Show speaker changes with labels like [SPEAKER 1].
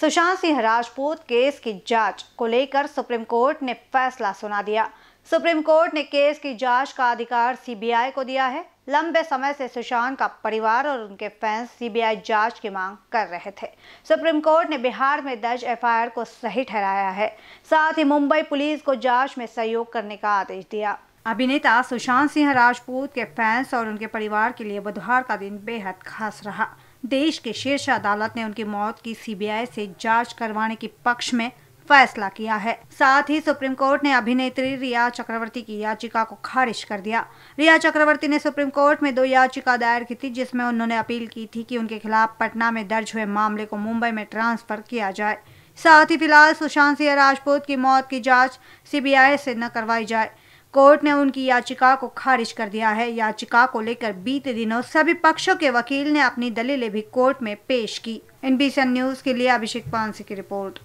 [SPEAKER 1] Sushant Singh Rajput case की जांच को लेकर सुप्रीम कोर्ट ने फैसला सुना दिया सुप्रीम कोर्ट ने केस की जांच का अधिकार सीबीआई को दिया है लंबे समय से सुशांत का परिवार और उनके फैंस सीबीआई जांच की मांग कर रहे थे सुप्रीम कोर्ट ने बिहार में दर्ज एफआईआर को सही ठहराया है साथ ही मुंबई पुलिस को जांच में सहयोग करने का आदेश दिया अभिनेता सुशांत सिंह राजपूत के फैंस और उनके परिवार के लिए बुधवार का दिन बेहद खास रहा देश के शीर्ष अदालत ने उनकी मौत की सीबीआई से जांच करवाने के पक्ष में फैसला किया है साथ ही सुप्रीम कोर्ट ने अभिनेत्री रिया चक्रवर्ती की याचिका को खारिज कर दिया रिया चक्रवर्ती ने सुप्रीम कोर्ट में दो याचिका दायर की थी जिसमें उन्होंने अपील की थी कि उनके खिलाफ पटना में दर्ज हुए मामले को मुंबई में ट्रांसफर किया जाए साथ ही फिलहाल सुशांत सिंह राजपूत की मौत की जांच सीबीआई से न करवाई जाए कोर्ट ने उनकी याचिका को खारिज कर दिया है याचिका को लेकर बीते दिनों सभी पक्षों के वकील ने अपनी दलीलें भी कोर्ट में पेश की एनबीसी न्यूज के लिए अभिषेक पांसी की रिपोर्ट